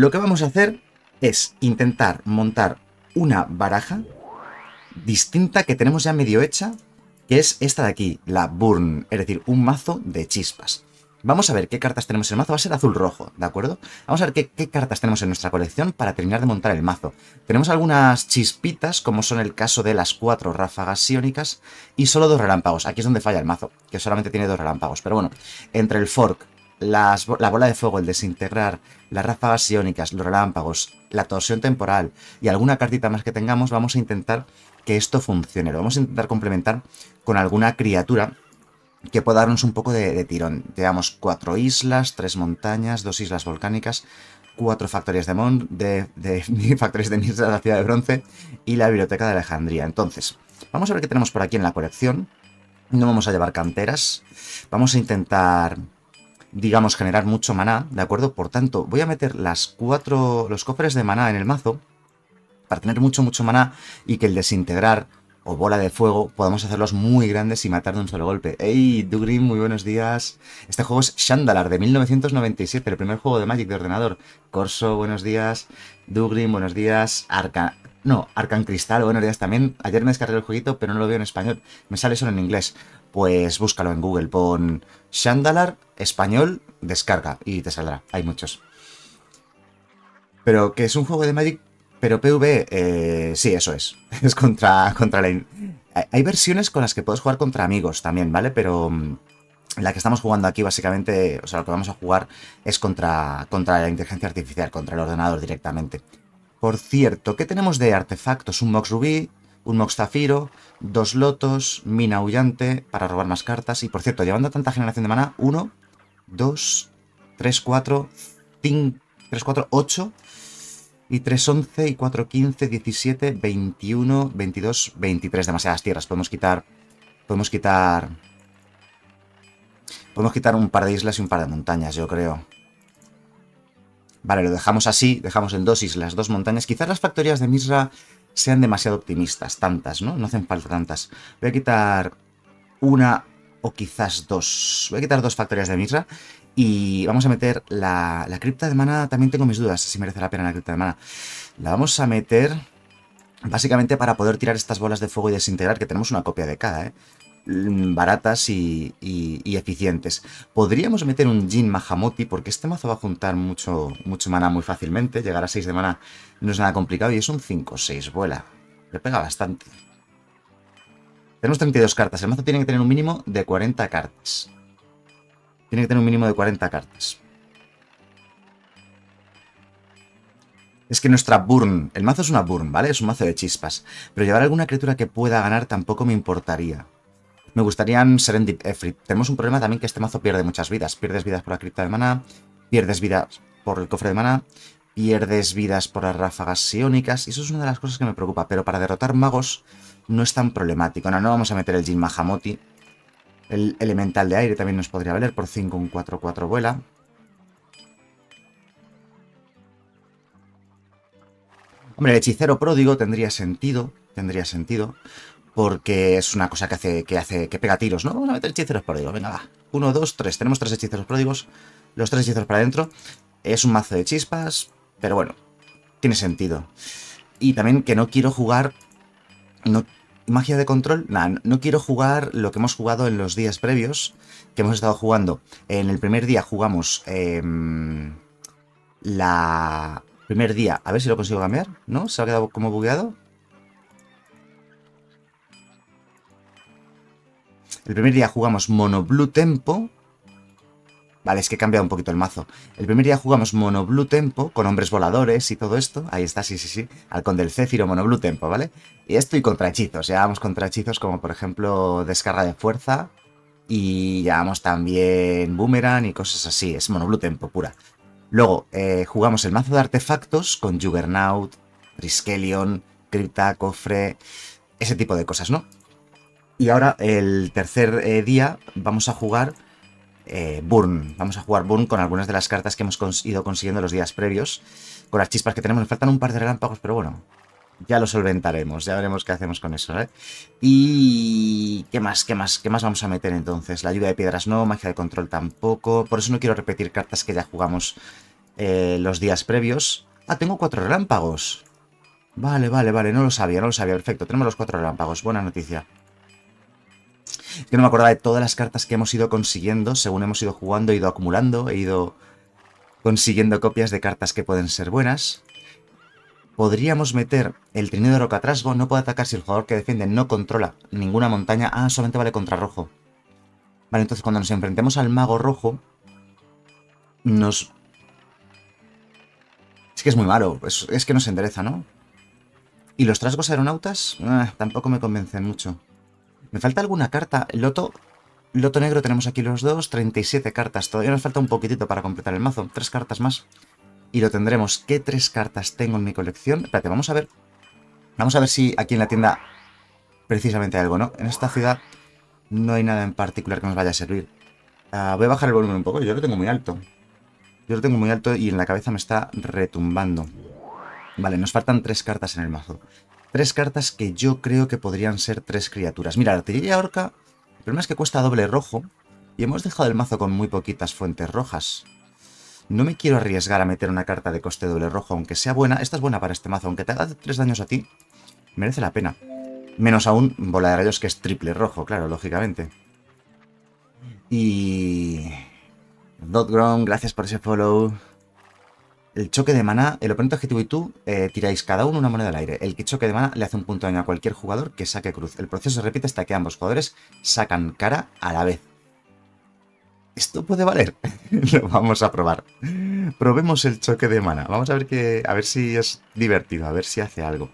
Lo que vamos a hacer es intentar montar una baraja distinta que tenemos ya medio hecha, que es esta de aquí, la Burn, es decir, un mazo de chispas. Vamos a ver qué cartas tenemos en el mazo, va a ser azul-rojo, ¿de acuerdo? Vamos a ver qué, cartas tenemos en nuestra colección para terminar de montar el mazo. Tenemos algunas chispitas, como son el caso de las cuatro ráfagas sionicas, y solo dos relámpagos. Aquí es donde falla el mazo, que solamente tiene dos relámpagos. Pero bueno, entre el fork, la bola de fuego, el desintegrar, las ráfagas iónicas, los relámpagos, la torsión temporal y alguna cartita más que tengamos, vamos a intentar que esto funcione. Lo vamos a intentar complementar con alguna criatura que pueda darnos un poco de, tirón. Llevamos cuatro islas, tres montañas, dos islas volcánicas, cuatro factorías de, mon, de, de, de de la ciudad de bronce y la biblioteca de Alejandría. Entonces, vamos a ver qué tenemos por aquí en la colección. No vamos a llevar canteras. Vamos a intentar digamos, generar mucho maná, ¿de acuerdo? Por tanto, voy a meter las cuatro, los cofres de maná en el mazo para tener mucho, mucho maná y que el desintegrar o bola de fuego podamos hacerlos muy grandes y matar de un solo golpe. ¡Ey, Dugrim, muy buenos días! Este juego es Shandalar de 1997, el primer juego de Magic de ordenador. Corso, buenos días. Dugrim, buenos días. Arca... No, Arcan Cristal, buenos días también. Ayer me descargué el jueguito, pero no lo veo en español. Me sale solo en inglés. Pues búscalo en Google, pon Shandalar español, descarga y te saldrá. Hay muchos. Pero que es un juego de Magic, pero PV, e, eh, sí, eso es. Es contra, contra la... Hay versiones con las que puedes jugar contra amigos también, ¿vale? Pero mm, la que estamos jugando aquí básicamente, o sea, lo que vamos a jugar es contra, contra la inteligencia artificial, contra el ordenador directamente. Por cierto, ¿qué tenemos de artefactos? Un Mox Rubí, un Mox Zafiro, dos Lotos, Mina Huyante para robar más cartas. Y por cierto, llevando tanta generación de mana, uno 2, 3, 4, 5, 3, 4, 8 y 3, 11 y 4, 15, 17, 21, 22, 23. Demasiadas tierras. Podemos quitar... Podemos quitar... Podemos quitar un par de islas y un par de montañas, yo creo. Vale, lo dejamos así. Dejamos en dos islas, dos montañas. Quizás las factorías de Misra sean demasiado optimistas. Tantas, ¿no? No hacen falta tantas. Voy a quitar una o quizás dos. Voy a quitar dos factorías de Misra y vamos a meter la, cripta de mana. También tengo mis dudas si merece la pena la cripta de mana. La vamos a meter básicamente para poder tirar estas bolas de fuego y desintegrar, que tenemos una copia de cada, ¿eh? Mm, baratas y, eficientes. Podríamos meter un Jin Mahamoti porque este mazo va a juntar mucho, mucho mana muy fácilmente. Llegar a 6 de mana no es nada complicado y es un 5-6, vuela. Le pega bastante. Tenemos 32 cartas. El mazo tiene que tener un mínimo de 40 cartas. Tiene que tener un mínimo de 40 cartas. Es que nuestra burn... El mazo es una burn, ¿vale? Es un mazo de chispas. Pero llevar alguna criatura que pueda ganar tampoco me importaría. Me gustarían Serendip Efrit. Tenemos un problema también que este mazo pierde muchas vidas. Pierdes vidas por la cripta de mana, pierdes vidas por el cofre de mana, pierdes vidas por las ráfagas siónicas. Y eso es una de las cosas que me preocupa. Pero para derrotar magos no es tan problemático. No, no vamos a meter el Jin Mahamoti. El elemental de aire también nos podría valer por 5, un 4-4 vuela. Hombre, el hechicero pródigo tendría sentido, tendría sentido, porque es una cosa que hace, que hace, que pega tiros, ¿no? Vamos a meter hechiceros pródigos, venga, va. 1, 2, 3. tenemos tres hechiceros pródigos, los tres hechiceros para adentro. Es un mazo de chispas, pero bueno, tiene sentido. Y también que no quiero jugar, no magia de control, no quiero jugar lo que hemos jugado en los días previos, que hemos estado jugando. En el primer día jugamos em, la... Primer día, a ver si lo consigo cambiar, ¿no? ¿Se ha quedado como bugueado? El primer día jugamos mono blue tempo Vale, es que he cambiado un poquito el mazo. El primer día jugamos mono blue tempo con hombres voladores y todo esto. Ahí está, sí, sí, sí. Halcón del Céfiro, mono blue tempo, ¿vale? Y esto y contra hechizos. Llevamos contra hechizos como, por ejemplo, descarga de fuerza. Y llevamos también boomerang y cosas así. Es mono blue tempo pura. Luego, eh, jugamos el mazo de artefactos con Juggernaut, Riskelion, Cripta, Cofre, ese tipo de cosas, ¿no? Y ahora, el tercer eh, día, vamos a jugar eh, Burn. Vamos a jugar Burn con algunas de las cartas que hemos ido consiguiendo los días previos. Con las chispas que tenemos. Nos faltan un par de relámpagos, pero bueno. Ya lo solventaremos. Ya veremos qué hacemos con eso, ¿eh? Y... ¿Qué más? ¿Qué más? ¿Qué más vamos a meter entonces? La lluvia de piedras no, magia de control tampoco. Por eso no quiero repetir cartas que ya jugamos eh, los días previos. Ah, tengo cuatro relámpagos. Vale, vale, vale. No lo sabía, no lo sabía. Perfecto. Tenemos los cuatro relámpagos. Buena noticia. Es que no me acordaba de todas las cartas que hemos ido consiguiendo, según hemos ido jugando, he ido acumulando, he ido consiguiendo copias de cartas que pueden ser buenas. Podríamos meter el trineo de roca no puede atacar si el jugador que defiende no controla ninguna montaña. Ah, solamente vale contra rojo. Vale, entonces cuando nos enfrentemos al mago rojo, nos... Es que es muy malo, es, es que nos endereza, ¿no? Y los trasgos aeronautas ah, tampoco me convencen mucho. ¿Me falta alguna carta? Loto... Loto negro tenemos aquí los dos, 37 cartas. Todavía nos falta un poquitito para completar el mazo. Tres cartas más. Y lo tendremos. ¿Qué tres cartas tengo en mi colección? Espérate, vamos a ver. Vamos a ver si aquí en la tienda precisamente hay algo, ¿no? En esta ciudad no hay nada en particular que nos vaya a servir. Ah, voy a bajar el volumen un poco. Yo lo tengo muy alto. Yo lo tengo muy alto y en la cabeza me está retumbando. Vale, nos faltan tres cartas en el mazo. Tres cartas que yo creo que podrían ser tres criaturas. Mira, artillería orca, el problema es que cuesta doble rojo y hemos dejado el mazo con muy poquitas fuentes rojas. No me quiero arriesgar a meter una carta de coste doble rojo, aunque sea buena. Esta es buena para este mazo, aunque te haga tres daños a ti, merece la pena. Menos aún bola de rayos que es triple rojo, claro, lógicamente. Y... Dotgrom, gracias por ese follow el choque de mana... el oponente objetivo y tú eh, tiráis cada uno una moneda al aire. El que choque de mana le hace un punto de daño a cualquier jugador que saque cruz. El proceso se repite hasta que ambos jugadores sacan cara a la vez. ¿Esto puede valer? Lo vamos a probar. Probemos el choque de mana. Vamos a ver, que, a ver si es divertido, a ver si hace algo.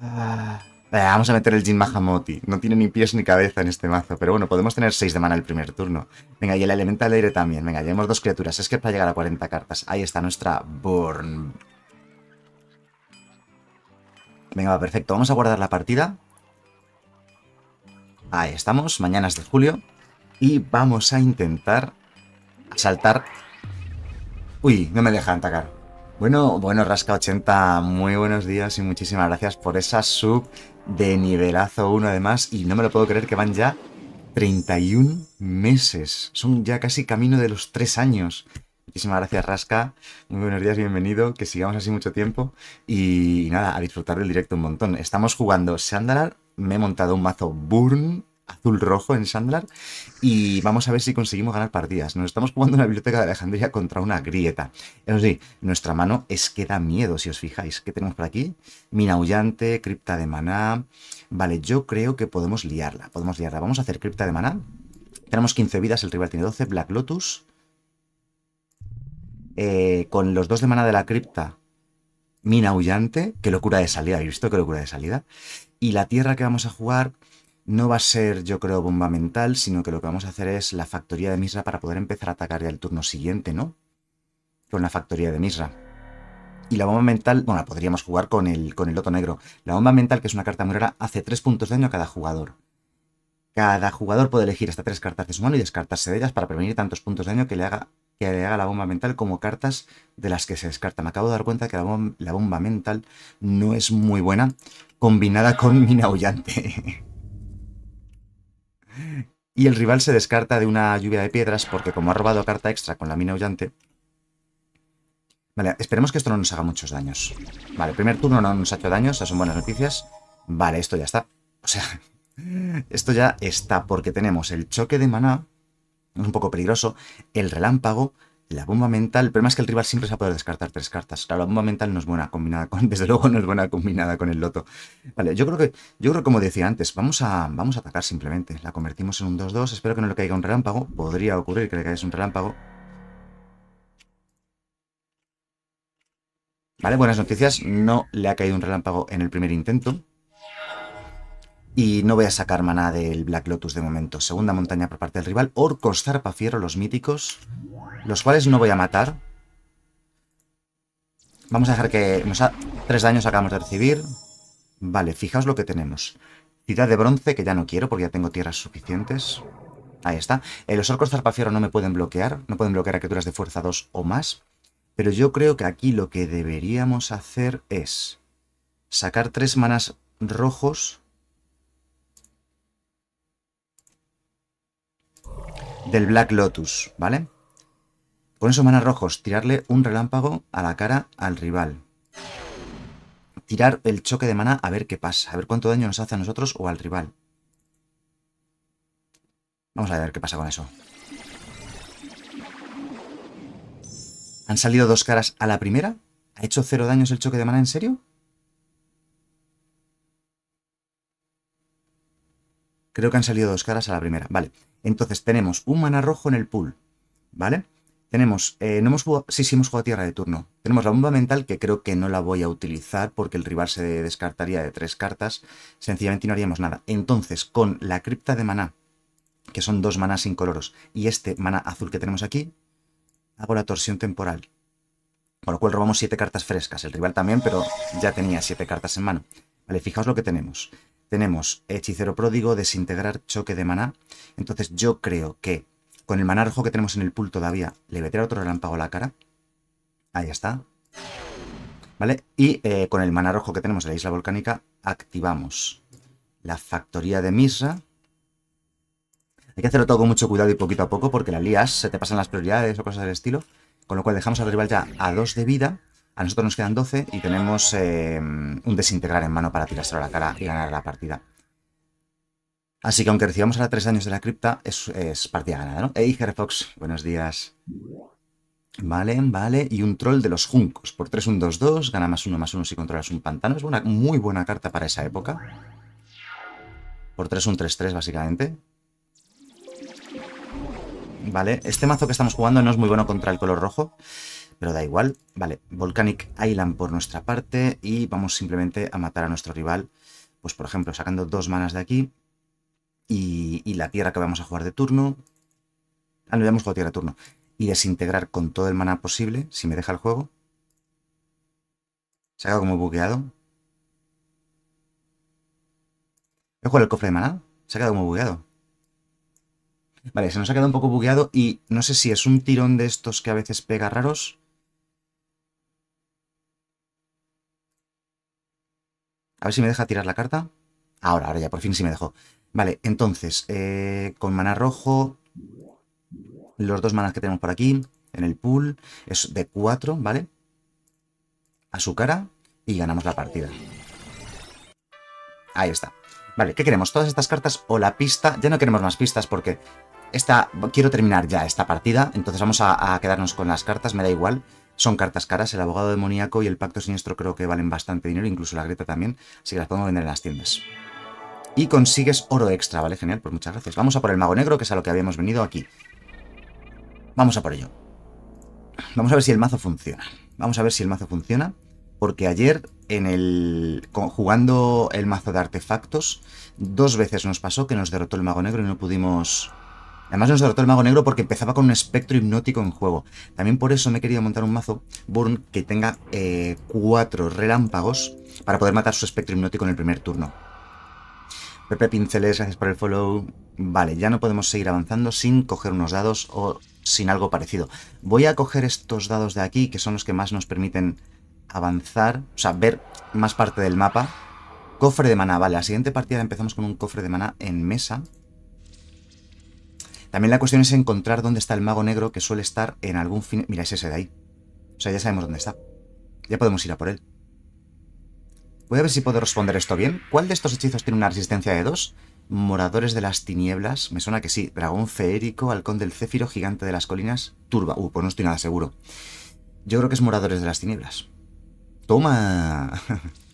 Ah... Eh, vamos a meter el Jin Mahamoti. No tiene ni pies ni cabeza en este mazo. Pero bueno, podemos tener 6 de mana el primer turno. Venga, y el elemental de aire también. Venga, llevamos dos criaturas. Es que es para llegar a 40 cartas. Ahí está nuestra Born. Venga, va, perfecto. Vamos a guardar la partida. Ahí estamos. mañanas de julio. Y vamos a intentar saltar. Uy, no me deja atacar. Bueno, bueno, Rasca80, muy buenos días y muchísimas gracias por esa sub de nivelazo 1 además. Y no me lo puedo creer que van ya 31 meses. Son ya casi camino de los 3 años. Muchísimas gracias, Rasca. Muy buenos días, bienvenido. Que sigamos así mucho tiempo. Y nada, a disfrutar del directo un montón. Estamos jugando Sandalar. Me he montado un mazo Burn azul-rojo en Sandlar y vamos a ver si conseguimos ganar partidas. Nos estamos jugando en la biblioteca de Alejandría contra una grieta. Es sí, nuestra mano es que da miedo, si os fijáis. ¿Qué tenemos por aquí? Mina Cripta de Maná... Vale, yo creo que podemos liarla, podemos liarla. Vamos a hacer Cripta de Maná. Tenemos 15 vidas, el rival tiene 12, Black Lotus. Eh, con los dos de maná de la cripta, Mina qué locura de salida, ¿habéis visto qué locura de salida? Y la tierra que vamos a jugar no va a ser, yo creo, bomba mental, sino que lo que vamos a hacer es la factoría de Misra para poder empezar a atacar ya el turno siguiente, ¿no? Con la factoría de Misra. Y la bomba mental, bueno, la podríamos jugar con el, con el Loto Negro. La bomba mental, que es una carta muy hace 3 puntos de daño a cada jugador. Cada jugador puede elegir hasta 3 cartas de su mano y descartarse de ellas para prevenir tantos puntos de daño que le haga, que haga la bomba mental como cartas de las que se descartan. Me acabo de dar cuenta que la bomba, mental no es muy buena combinada con Minaullante. y el rival se descarta de una lluvia de piedras porque como ha robado carta extra con la mina huyante... Vale, esperemos que esto no nos haga muchos daños. Vale, primer turno no nos ha hecho daños, esas son buenas noticias. Vale, esto ya está. O sea, esto ya está porque tenemos el choque de maná, es un poco peligroso, el relámpago, la bomba mental, pero más que el rival siempre se ha podido descartar tres cartas. Claro, la bomba mental no es buena combinada con, desde luego no es buena combinada con el loto. Vale, yo creo que, yo creo como decía antes, vamos a, vamos a atacar simplemente. La convertimos en un 2-2, espero que no le caiga un relámpago. Podría ocurrir que le caiga un relámpago. Vale, buenas noticias, no le ha caído un relámpago en el primer intento. Y no voy a sacar maná del Black Lotus de momento. Segunda montaña por parte del rival. Orcos, Zarpa, Fierro, los míticos los cuales no voy a matar. Vamos a dejar que... Nos tres daños acabamos de recibir. Vale, fijaos lo que tenemos. Ciudad de bronce, que ya no quiero porque ya tengo tierras suficientes. Ahí está. Eh, los orcos zarpafiero no me pueden bloquear. No pueden bloquear a criaturas de fuerza 2 o más. Pero yo creo que aquí lo que deberíamos hacer es... Sacar tres manas rojos... Del Black Lotus, ¿vale? Con esos manas rojos, tirarle un relámpago a la cara al rival. Tirar el choque de mana a ver qué pasa, a ver cuánto daño nos hace a nosotros o al rival. Vamos a ver qué pasa con eso. Han salido dos caras a la primera. ¿Ha hecho cero daños el choque de mana en serio? Creo que han salido dos caras a la primera. Vale. Entonces tenemos un mana rojo en el pool. ¿Vale? Tenemos, eh, no hemos jugado, sí, sí hemos jugado tierra de turno. Tenemos la bomba mental, que creo que no la voy a utilizar porque el rival se descartaría de tres cartas. Sencillamente no haríamos nada. Entonces, con la cripta de maná, que son dos manás incoloros, y este maná azul que tenemos aquí, hago la torsión temporal. Con lo cual robamos siete cartas frescas. El rival también, pero ya tenía siete cartas en mano. Vale, fijaos lo que tenemos. Tenemos hechicero pródigo, desintegrar, choque de maná. Entonces yo creo que con el maná rojo que tenemos en el pool todavía, le tirar otro relámpago a la cara. Ahí está. ¿Vale? Y eh, con el maná rojo que tenemos en la isla volcánica, activamos la factoría de Misra. Hay que hacerlo todo con mucho cuidado y poquito a poco, porque la lías, se te pasan las prioridades o cosas del estilo. Con lo cual dejamos al rival ya a dos de vida. A nosotros nos quedan 12 y tenemos eh, un desintegrar en mano para tirárselo a la cara y ganar la partida. Así que aunque recibamos ahora tres años de la cripta, es, es partida ganada, ¿no? Hey, buenos días. Vale, vale. Y un troll de los juncos. Por 3, 1, 2, 2. Gana más 1, más 1 si controlas un pantano. Es una muy buena carta para esa época. Por 3, 1, 3, 3, básicamente. Vale. Este mazo que estamos jugando no es muy bueno contra el color rojo. Pero da igual. Vale. Volcanic Island por nuestra parte. Y vamos simplemente a matar a nuestro rival. Pues, por ejemplo, sacando dos manas de aquí y, la tierra que vamos a jugar de turno. Ah, no, ya hemos jugado tierra de turno. Y desintegrar con todo el maná posible, si me deja el juego. Se ha quedado como bugueado. Voy a jugar el cofre de maná. Se ha quedado como bugueado. Vale, se nos ha quedado un poco bugueado y no sé si es un tirón de estos que a veces pega raros. A ver si me deja tirar la carta. Ahora, ahora ya, por fin sí me dejó. Vale, entonces, eh, con mana rojo, los dos manas que tenemos por aquí, en el pool, es de 4, ¿vale? A su cara y ganamos la partida. Ahí está. Vale, ¿qué queremos? ¿Todas estas cartas o la pista? Ya no queremos más pistas porque esta, quiero terminar ya esta partida, entonces vamos a, a, quedarnos con las cartas, me da igual. Son cartas caras, el abogado demoníaco y el pacto siniestro creo que valen bastante dinero, incluso la grieta también, así que las podemos vender en las tiendas y consigues oro extra, ¿vale? Genial, pues muchas gracias. Vamos a por el mago negro, que es a lo que habíamos venido aquí. Vamos a por ello. Vamos a ver si el mazo funciona. Vamos a ver si el mazo funciona. Porque ayer, en el jugando el mazo de artefactos, dos veces nos pasó que nos derrotó el mago negro y no pudimos... Además nos derrotó el mago negro porque empezaba con un espectro hipnótico en juego. También por eso me he querido montar un mazo Burn que tenga eh, cuatro relámpagos para poder matar su espectro hipnótico en el primer turno. Pepe Pinceles, gracias por el follow. Vale, ya no podemos seguir avanzando sin coger unos dados o sin algo parecido. Voy a coger estos dados de aquí, que son los que más nos permiten avanzar, o sea, ver más parte del mapa. Cofre de maná, vale, la siguiente partida empezamos con un cofre de maná en mesa. También la cuestión es encontrar dónde está el mago negro que suele estar en algún fin... Mira, es ese de ahí. O sea, ya sabemos dónde está. Ya podemos ir a por él. Voy a ver si puedo responder esto bien. ¿Cuál de estos hechizos tiene una resistencia de dos? Moradores de las tinieblas, me suena que sí. Dragón feérico, halcón del céfiro, gigante de las colinas, turba. Uh, pues no estoy nada seguro. Yo creo que es Moradores de las tinieblas. ¡Toma!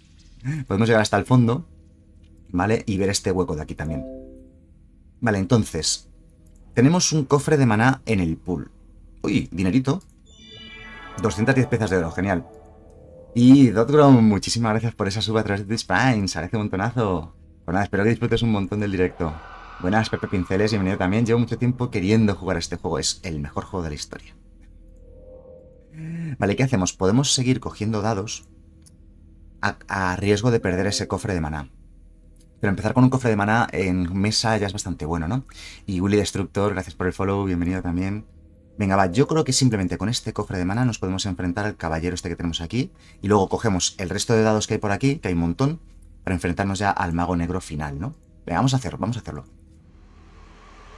Podemos llegar hasta el fondo, ¿vale? Y ver este hueco de aquí también. Vale, entonces, tenemos un cofre de maná en el pool. Uy, dinerito. 210 piezas de oro, genial. Y Dotgrom, muchísimas gracias por esa suba a través de Spines, se un montonazo. Pues nada, espero que disfrutes un montón del directo. Buenas, Pepe Pinceles, bienvenido también. Llevo mucho tiempo queriendo jugar este juego, es el mejor juego de la historia. Vale, ¿qué hacemos? Podemos seguir cogiendo dados a, riesgo de perder ese cofre de maná. Pero empezar con un cofre de maná en mesa ya es bastante bueno, ¿no? Y Uli Destructor, gracias por el follow, bienvenido también. Venga, va, yo creo que simplemente con este cofre de mana nos podemos enfrentar al caballero este que tenemos aquí. Y luego cogemos el resto de dados que hay por aquí, que hay un montón, para enfrentarnos ya al mago negro final, ¿no? Venga, vamos a hacerlo, vamos a hacerlo.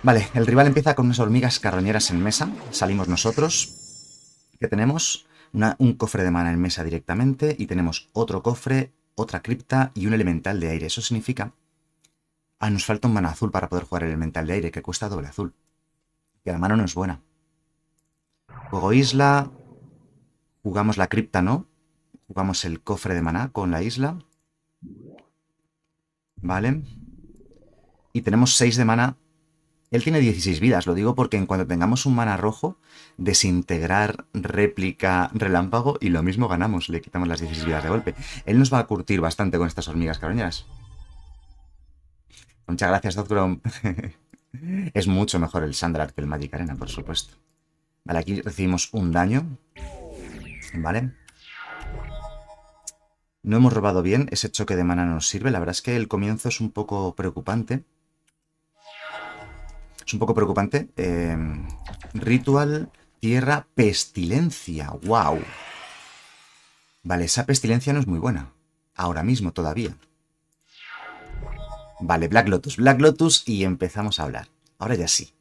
Vale, el rival empieza con unas hormigas carroñeras en mesa. Salimos nosotros. que tenemos? un cofre de mana en mesa directamente. Y tenemos otro cofre, otra cripta y un elemental de aire. Eso significa... Ah, nos falta un mana azul para poder jugar el elemental de aire, que cuesta doble azul. Que la mano no es buena. Juego isla. Jugamos la cripta, ¿no? Jugamos el cofre de maná con la isla. Vale. Y tenemos 6 de mana. Él tiene 16 vidas, lo digo porque en cuanto tengamos un mana rojo, desintegrar, réplica, relámpago y lo mismo ganamos, le quitamos las 16 vidas de golpe. Él nos va a curtir bastante con estas hormigas caroñeras. Muchas gracias, Doctor. es mucho mejor el Sandra que el Magic Arena, por supuesto. Vale, aquí recibimos un daño. Vale. No hemos robado bien, ese choque de mana no nos sirve. La verdad es que el comienzo es un poco preocupante. Es un poco preocupante. Em, ritual, tierra, pestilencia. ¡Wow! Vale, esa pestilencia no es muy buena. Ahora mismo, todavía. Vale, Black Lotus, Black Lotus y empezamos a hablar. Ahora ya sí.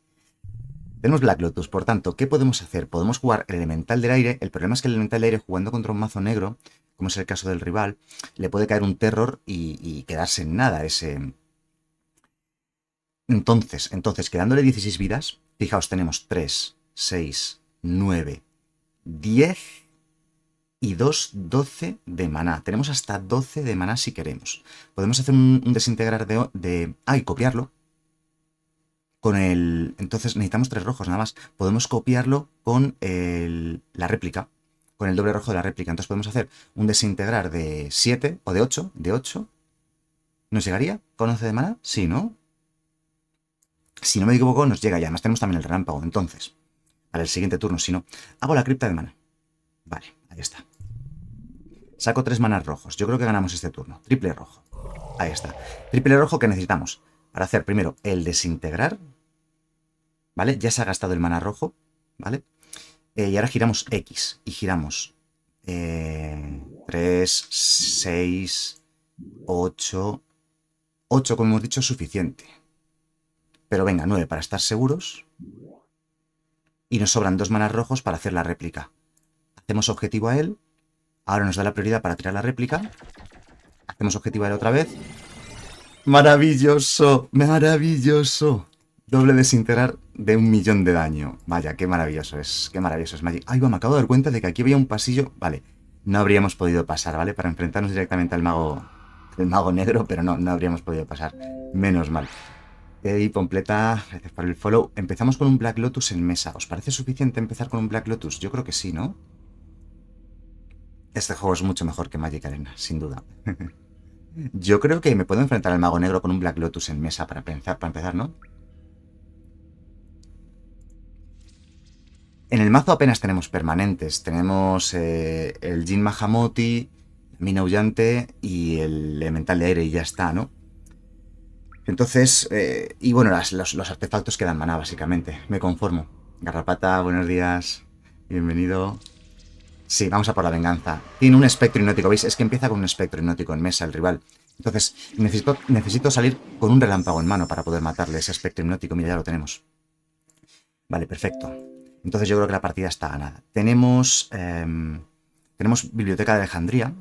Tenemos Black Lotus, por tanto, ¿qué podemos hacer? Podemos jugar el Elemental del Aire. El problema es que el Elemental del Aire, jugando contra un mazo negro, como es el caso del rival, le puede caer un terror y, quedarse en nada ese... Entonces, entonces, quedándole 16 vidas, fijaos, tenemos 3, 6, 9, 10 y 2, 12 de maná. Tenemos hasta 12 de maná si queremos. Podemos hacer un, desintegrar de, de... Ah, y copiarlo con el... Entonces necesitamos tres rojos nada más. Podemos copiarlo con el, la réplica, con el doble rojo de la réplica. Entonces podemos hacer un desintegrar de 7 o de 8, de 8. ¿Nos llegaría con 11 de mana? si ¿no? Si no me equivoco, nos llega ya. Además tenemos también el relámpago. Entonces, para el siguiente turno, si no, hago la cripta de mana. Vale, ahí está. Saco tres manas rojos. Yo creo que ganamos este turno. Triple rojo. Ahí está. Triple rojo que necesitamos para hacer primero el desintegrar, ¿vale? Ya se ha gastado el mana rojo, ¿vale? Eh, y ahora giramos X y giramos 3, 6, 8, 8 como hemos dicho es suficiente. Pero venga, 9 para estar seguros. Y nos sobran dos manas rojos para hacer la réplica. Hacemos objetivo a él. Ahora nos da la prioridad para tirar la réplica. Hacemos objetivo a él otra vez. ¡Maravilloso! ¡Maravilloso! Doble desintegrar de un millón de daño. Vaya, qué maravilloso es, qué maravilloso es Magic. Ay, bueno, me acabo de dar cuenta de que aquí había un pasillo... Vale, no habríamos podido pasar, ¿vale? Para enfrentarnos directamente al mago el mago negro, pero no, no habríamos podido pasar. Menos mal. y completa, gracias por el follow. Empezamos con un Black Lotus en mesa. ¿Os parece suficiente empezar con un Black Lotus? Yo creo que sí, ¿no? Este juego es mucho mejor que Magic Arena, sin duda. Yo creo que me puedo enfrentar al mago negro con un Black Lotus en mesa para, pensar, para empezar, ¿no? En el mazo apenas tenemos permanentes. Tenemos eh, el Jin Mahamoti, Mina y el Elemental de Aire y ya está, ¿no? Entonces, eh, y bueno, los, artefactos quedan maná, básicamente. Me conformo. Garrapata, buenos días. Bienvenido. Sí, vamos a por la venganza. Tiene un espectro hipnótico, ¿veis? Es que empieza con un espectro hipnótico en mesa el rival. Entonces, necesito, necesito salir con un relámpago en mano para poder matarle ese espectro hipnótico. Mira, ya lo tenemos. Vale, perfecto. Entonces yo creo que la partida está ganada. Tenemos, em, tenemos Biblioteca de Alejandría,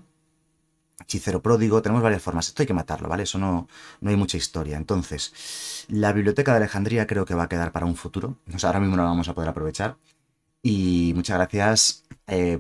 Hechicero Pródigo, tenemos varias formas. Esto hay que matarlo, ¿vale? Eso no, no hay mucha historia. Entonces, la Biblioteca de Alejandría creo que va a quedar para un futuro. ahora mismo no la vamos a poder aprovechar. Y muchas gracias. Eh,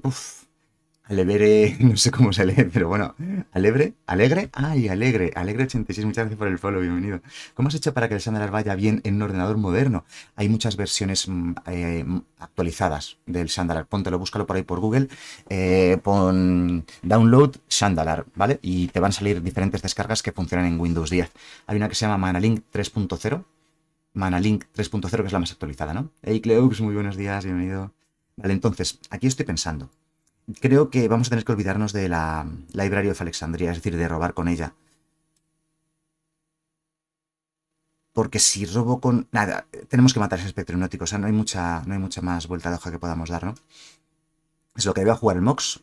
Alevere, no sé cómo se lee, pero bueno, ¿Alebre? ¿Alegre? ¡Ay, Alegre, ay, Alegre, Alegre86, muchas gracias por el follow, bienvenido. ¿Cómo has hecho para que el Sandalar vaya bien en un ordenador moderno? Hay muchas versiones mm, eh, mm, actualizadas del Shandalar. póntelo, búscalo por ahí por Google, eh, pon download Shandalar, ¿vale? Y te van a salir diferentes descargas que funcionan en Windows 10. Hay una que se llama Manalink 3.0, Manalink 3.0 que es la más actualizada, ¿no? Hey Cleux, muy buenos días, bienvenido. Vale, entonces, aquí estoy pensando creo que vamos a tener que olvidarnos de la Library of Alexandria, es decir, de robar con ella. Porque si robo con... Nada, tenemos que matar ese espectro hipnótico, o sea, no hay, mucha, no hay mucha más vuelta de hoja que podamos dar, ¿no? Es lo que voy a jugar el Mox.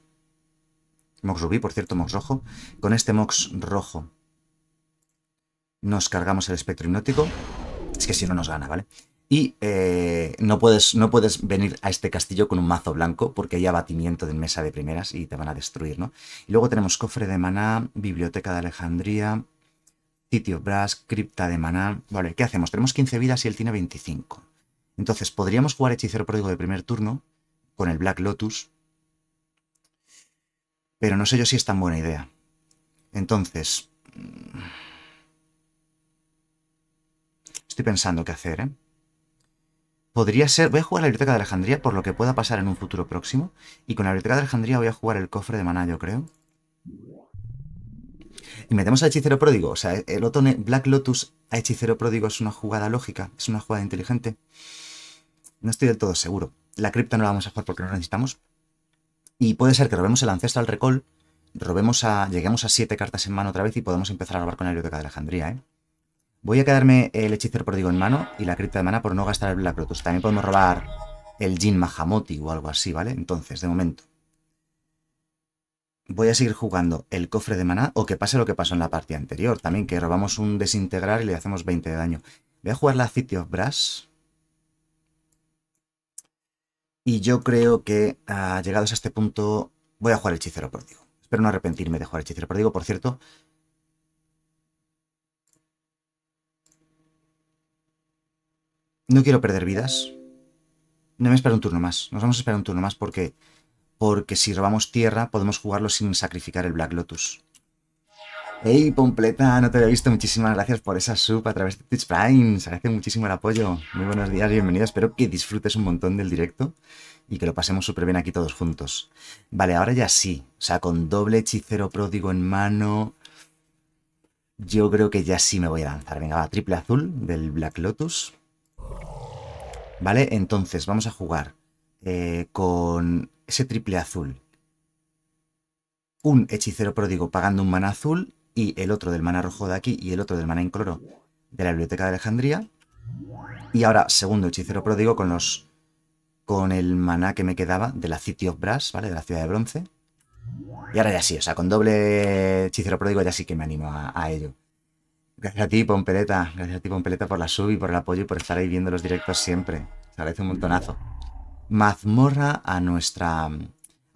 Mox Rubí, por cierto, Mox Rojo. Con este Mox Rojo nos cargamos el espectro hipnótico. Es que si no nos gana, ¿vale? Y eh, no, puedes, no puedes venir a este castillo con un mazo blanco porque hay abatimiento de mesa de primeras y te van a destruir, ¿no? Y luego tenemos cofre de maná, biblioteca de Alejandría, sitio Brass, cripta de maná. Vale, ¿qué hacemos? Tenemos 15 vidas y él tiene 25. Entonces podríamos jugar hechicero pródigo de primer turno con el Black Lotus. Pero no sé yo si es tan buena idea. Entonces... Mm, estoy pensando qué hacer, ¿eh? podría ser. Voy a jugar la Biblioteca de Alejandría por lo que pueda pasar en un futuro próximo. Y con la Biblioteca de Alejandría voy a jugar el cofre de maná, yo creo. Y metemos a Hechicero Pródigo. O sea, el Otone Black Lotus a Hechicero Pródigo es una jugada lógica, es una jugada inteligente. No estoy del todo seguro. La cripta no la vamos a jugar porque no la necesitamos. Y puede ser que robemos el Ancestral Recall, robemos a, lleguemos a 7 cartas en mano otra vez y podemos empezar a robar con la Biblioteca de Alejandría, ¿eh? Voy a quedarme el hechicero prodigo en mano y la cripta de mana por no gastar el Black También podemos robar el Jin Mahamoti o algo así, ¿vale? Entonces, de momento. Voy a seguir jugando el cofre de maná o que pase lo que pasó en la partida anterior. También que robamos un desintegrar y le hacemos 20 de daño. Voy a jugar la City of Brass. Y yo creo que, ah, llegados a este punto, voy a jugar el hechicero prodigo. Espero no arrepentirme de jugar hechicero prodigo. Por cierto, No quiero perder vidas. No me espero un turno más. Nos vamos a esperar un turno más porque... Porque si robamos tierra podemos jugarlo sin sacrificar el Black Lotus. ¡Ey, completa, No te había visto. Muchísimas gracias por esa sub a través de Twitch Prime. Se agradece muchísimo el apoyo. Muy buenos días, bienvenidas, Espero que disfrutes un montón del directo y que lo pasemos súper bien aquí todos juntos. Vale, ahora ya sí. O sea, con doble hechicero pródigo en mano... Yo creo que ya sí me voy a lanzar. Venga, va, triple azul del Black Lotus. ¿Vale? Entonces, vamos a jugar eh, con ese triple azul. Un hechicero pródigo pagando un mana azul y el otro del mana rojo de aquí y el otro del mana cloro de la biblioteca de Alejandría. Y ahora, segundo hechicero pródigo con los con el maná que me quedaba de la City of Brass, ¿vale? De la ciudad de bronce. Y ahora ya sí, o sea, con doble hechicero pródigo ya sí que me animo a ello. Gracias a ti, Pompeleta. Gracias a ti, Pompeleta, por la sub y por el apoyo y por estar ahí viendo los directos siempre. Se agradece un montonazo. Mazmorra a nuestra. a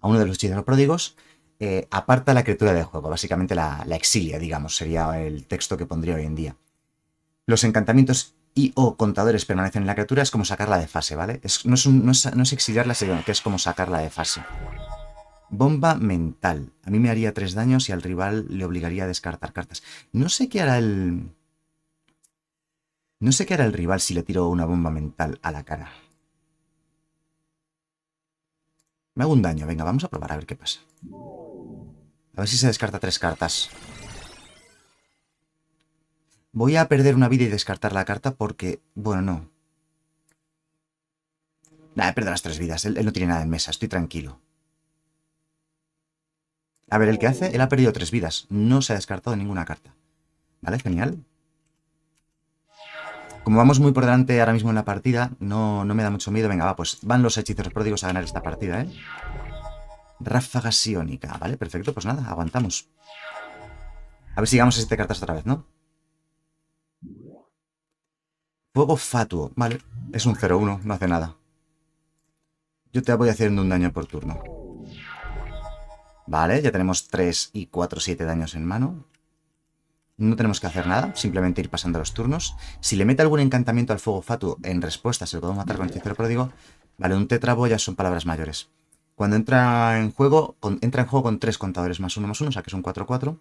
uno de los los pródigos. Eh, aparta la criatura del juego, básicamente la, exilia, digamos, sería el texto que pondría hoy en día. Los encantamientos y o contadores permanecen en la criatura, es como sacarla de fase, ¿vale? no, es no, es exiliarla, sino que es como sacarla de fase. Bomba mental. A mí me haría tres daños y al rival le obligaría a descartar cartas. No sé qué hará el... No sé qué hará el rival si le tiro una bomba mental a la cara. Me hago un daño. Venga, vamos a probar a ver qué pasa. A ver si se descarta tres cartas. Voy a perder una vida y descartar la carta porque... Bueno, no. Nada, he perdido las tres vidas. él no tiene nada en mesa. Estoy tranquilo. A ver, el que hace, él ha perdido tres vidas. No se ha descartado ninguna carta. ¿Vale? Genial. Como vamos muy por delante ahora mismo en la partida, no, no me da mucho miedo. Venga, va, pues van los hechizos pródigos a ganar esta partida, ¿eh? Ráfaga sionica, Vale, perfecto. Pues nada, aguantamos. A ver si llegamos a cartas otra vez, ¿no? Fuego fatuo. Vale, es un 0-1, no hace nada. Yo te voy haciendo un daño por turno. Vale, ya tenemos 3 y 4, 7 daños en mano. No tenemos que hacer nada, simplemente ir pasando los turnos. Si le mete algún encantamiento al fuego Fatu en respuesta, se lo podemos matar con el pródigo. Vale, un tetrabo ya son palabras mayores. Cuando entra en juego, entra en juego con 3 contadores más uno más uno, o sea que es un 4-4.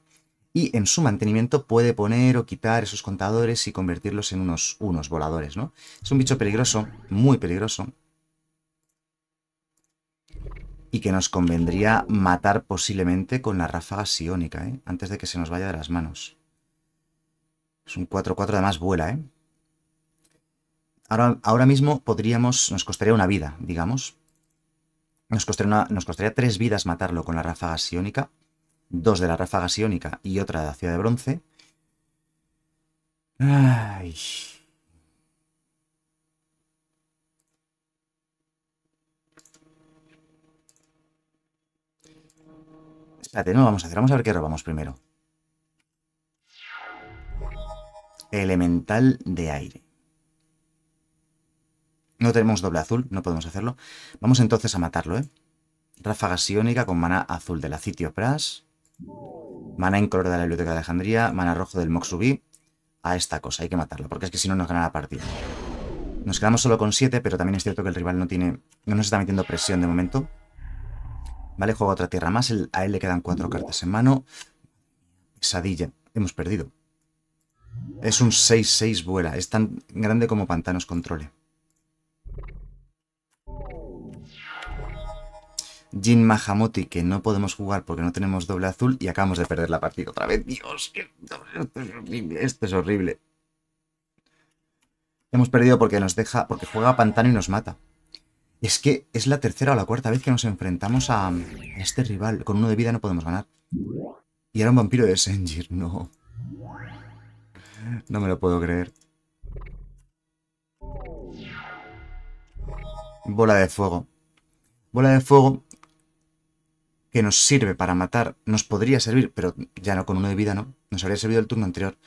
Y en su mantenimiento puede poner o quitar esos contadores y convertirlos en unos, unos voladores, ¿no? Es un bicho peligroso, muy peligroso y que nos convendría matar posiblemente con la ráfaga siónica, ¿eh? antes de que se nos vaya de las manos. Es un 4-4, además vuela, ¿eh? Ahora, ahora, mismo podríamos, nos costaría una vida, digamos. Nos costaría, nos costaría tres vidas matarlo con la ráfaga siónica, dos de la ráfaga siónica y otra de la ciudad de bronce. Ay, Espérate, no lo vamos a hacer. Vamos a ver qué robamos primero. Elemental de aire. No tenemos doble azul, no podemos hacerlo. Vamos entonces a matarlo, ¿eh? Ráfaga sionica con mana azul de la Citio Mana en color de la Biblioteca de Alejandría. Mana rojo del Moxubi. A esta cosa, hay que matarlo, porque es que si no nos gana la partida. Nos quedamos solo con 7, pero también es cierto que el rival no tiene. No nos está metiendo presión de momento. Vale, juega otra tierra más. El, a él le quedan cuatro cartas en mano. Sadilla. Hemos perdido. Es un 6-6 vuela. Es tan grande como Pantanos controle. Jin Mahamoti, que no podemos jugar porque no tenemos doble azul y acabamos de perder la partida otra vez. Dios, esto Esto es horrible. Hemos perdido porque nos deja, porque juega Pantano y nos mata. Es que es la tercera o la cuarta vez que nos enfrentamos a, este rival. Con uno de vida no podemos ganar. Y era un vampiro de Sengir. no. No me lo puedo creer. Bola de fuego. Bola de fuego que nos sirve para matar, nos podría servir, pero ya no con uno de vida, ¿no? Nos habría servido el turno anterior.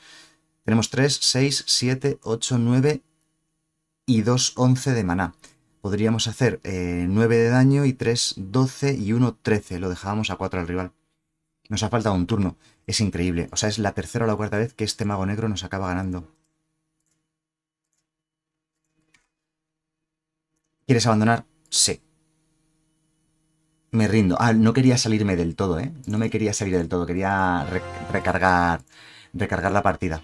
Tenemos 3, 6, 7, 8, 9 y 2, 11 de maná podríamos hacer 9 eh, de daño y 3, 12 y 1, 13. Lo dejábamos a 4 al rival. Nos ha faltado un turno. Es increíble. O sea, es la tercera o la cuarta vez que este mago negro nos acaba ganando. ¿Quieres abandonar? Sí. Me rindo. Ah, no quería salirme del todo, ¿eh? No me quería salir del todo. Quería recargar, recargar la partida.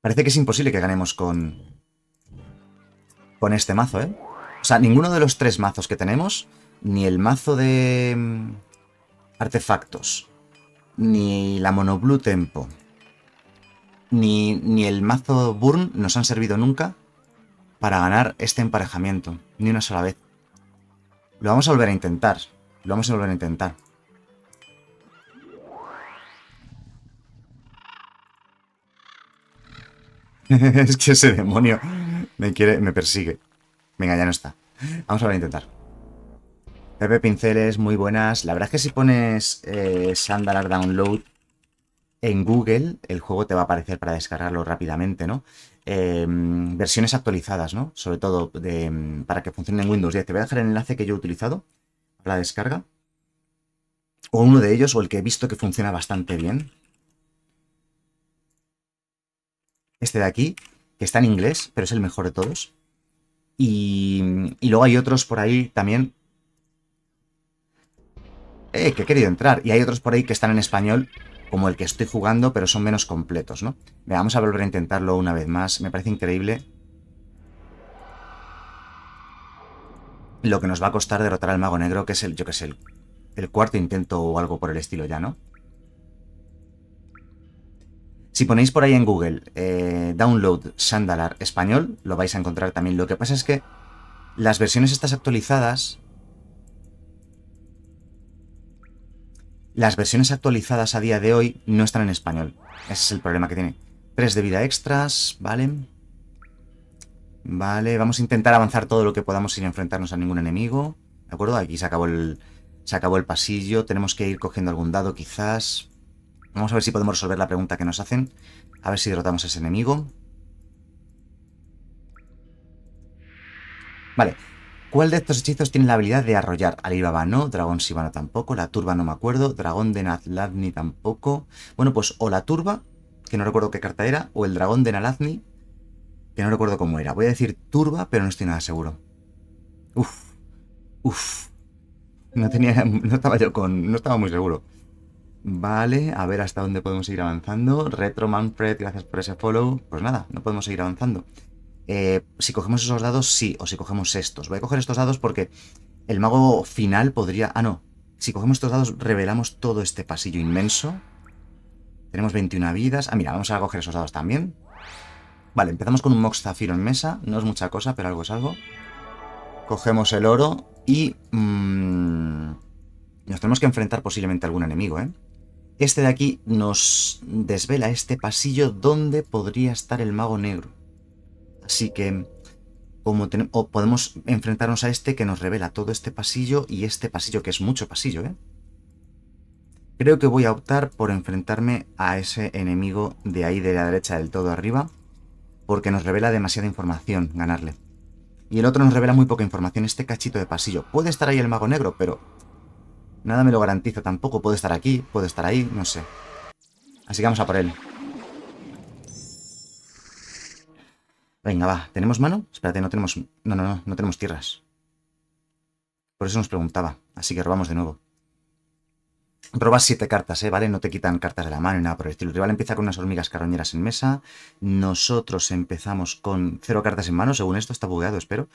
Parece que es imposible que ganemos con, con este mazo, ¿eh? O sea, ninguno de los tres mazos que tenemos, ni el mazo de mm, artefactos, ni mm. la monoblue tempo, ni, ni el mazo burn nos han servido nunca para ganar este emparejamiento, ni una sola vez. Lo vamos a volver a intentar, lo vamos a volver a intentar. es que ese demonio me quiere, me persigue. Venga, ya no está. Vamos a ver a intentar. Pepe Pinceles, muy buenas. La verdad es que si pones eh, Sandalar Download en Google, el juego te va a aparecer para descargarlo rápidamente, ¿no? Em, versiones actualizadas, ¿no? Sobre todo para que funcione en Windows 10. Te voy a dejar el enlace que yo he utilizado para la descarga. O uno de ellos, o el que he visto que funciona bastante bien. Este de aquí, que está en inglés, pero es el mejor de todos. Y, luego hay otros por ahí también. Eh, que he querido entrar. Y hay otros por ahí que están en español, como el que estoy jugando, pero son menos completos, ¿no? Vamos a volver a intentarlo una vez más. Me parece increíble lo que nos va a costar derrotar al mago negro, que es el, yo que sé, el cuarto intento o algo por el estilo ya, ¿no? Si ponéis por ahí en Google eh, download Sandalar español, lo vais a encontrar también. Lo que pasa es que las versiones estas actualizadas... Las versiones actualizadas a día de hoy no están en español. Ese es el problema que tiene. Tres de vida extras, vale. Vale, vamos a intentar avanzar todo lo que podamos sin enfrentarnos a ningún enemigo. ¿De acuerdo? Aquí se acabó el, se acabó el pasillo. Tenemos que ir cogiendo algún dado quizás. Vamos a ver si podemos resolver la pregunta que nos hacen. A ver si derrotamos a ese enemigo. Vale. ¿Cuál de estos hechizos tiene la habilidad de arrollar? Alibaba no, Dragón Sibano tampoco, la turba no me acuerdo, Dragón de Nalazni tampoco. Bueno, pues o la turba, que no recuerdo qué carta era, o el Dragón de Nalazni, que no recuerdo cómo era. Voy a decir turba, pero no estoy nada seguro. Uf, uf. No tenía, no estaba yo con, no estaba muy seguro. Vale, a ver hasta dónde podemos seguir avanzando. Retro Manfred, gracias por ese follow. Pues nada, no podemos seguir avanzando. Eh, si cogemos esos dados, sí, o si cogemos estos. Voy a coger estos dados porque el mago final podría... Ah, no. Si cogemos estos dados, revelamos todo este pasillo inmenso. Tenemos 21 vidas. Ah, mira, vamos a coger esos dados también. Vale, empezamos con un Mox Zafiro en mesa. No es mucha cosa, pero algo es algo. Cogemos el oro y... Mm, nos tenemos que enfrentar posiblemente a algún enemigo, ¿eh? Este de aquí nos desvela este pasillo donde podría estar el mago negro. Así que como podemos enfrentarnos a este que nos revela todo este pasillo y este pasillo que es mucho pasillo, ¿eh? Creo que voy a optar por enfrentarme a ese enemigo de ahí de la derecha del todo arriba, porque nos revela demasiada información ganarle. Y el otro nos revela muy poca información, este cachito de pasillo. Puede estar ahí el mago negro, pero Nada me lo garantiza tampoco. Puede estar aquí, puede estar ahí, no sé. Así que vamos a por él. Venga, va. ¿Tenemos mano? Espérate, no tenemos... No, no, no, no tenemos tierras. Por eso nos preguntaba. Así que robamos de nuevo. Robas siete cartas, ¿eh? ¿Vale? No te quitan cartas de la mano ni nada por el estilo. El rival empieza con unas hormigas carroñeras en mesa. Nosotros empezamos con cero cartas en mano, según esto. Está bugueado, espero.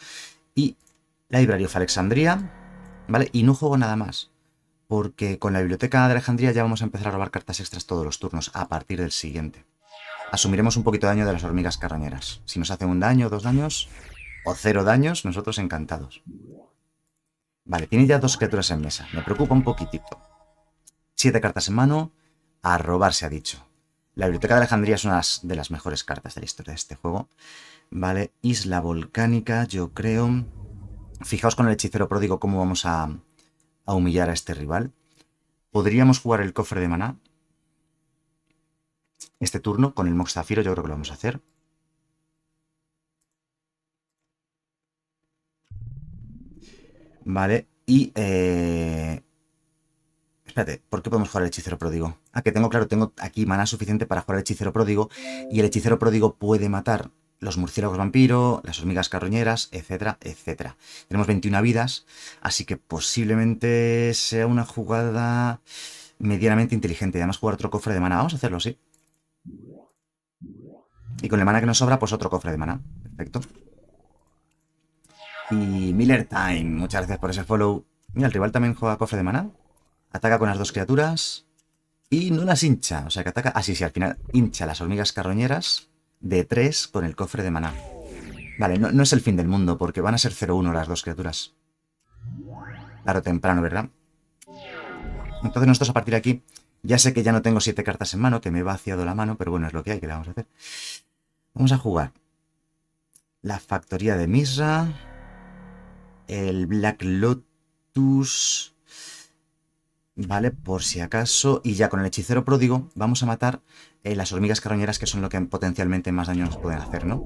Y la of Alexandria, ¿vale? Y no juego nada más porque con la Biblioteca de Alejandría ya vamos a empezar a robar cartas extras todos los turnos, a partir del siguiente. Asumiremos un poquito de daño de las hormigas carroñeras. Si nos hace un daño, dos daños, o cero daños, nosotros encantados. Vale, tiene ya dos criaturas en mesa. Me preocupa un poquitito. Siete cartas en mano. A robar, se ha dicho. La Biblioteca de Alejandría es una de las mejores cartas de la historia de este juego. Vale, Isla Volcánica, yo creo. Fijaos con el hechicero pródigo cómo vamos a, a humillar a este rival. Podríamos jugar el cofre de maná. Este turno con el Mox Zafiro yo creo que lo vamos a hacer. Vale, y... Eh... Espérate, ¿por qué podemos jugar el hechicero pródigo? Ah, que tengo claro, tengo aquí maná suficiente para jugar el hechicero pródigo y el hechicero pródigo puede matar los murciélagos vampiro, las hormigas carroñeras, etcétera, etcétera. Tenemos 21 vidas, así que posiblemente sea una jugada medianamente inteligente. además jugar otro cofre de mana. Vamos a hacerlo sí. Y con la mana que nos sobra, pues otro cofre de mana. Perfecto. Y Miller Time, muchas gracias por ese follow. Mira, el rival también juega cofre de mana. Ataca con las dos criaturas. Y no las hincha. O sea que ataca... Ah, sí, sí, al final hincha las hormigas carroñeras de 3 con el cofre de maná. Vale, no, es el fin del mundo, porque van a ser 0-1 las dos criaturas. Claro, temprano, ¿verdad? Entonces nosotros a partir de aquí, ya sé que ya no tengo 7 cartas en mano, que me he vaciado la mano, pero bueno, es lo que hay, que le vamos a hacer. Vamos a jugar. La factoría de Misra. El Black Lotus. Vale, por si acaso. Y ya con el hechicero pródigo vamos a matar eh, las hormigas carroñeras que son lo que potencialmente más daño nos pueden hacer, ¿no?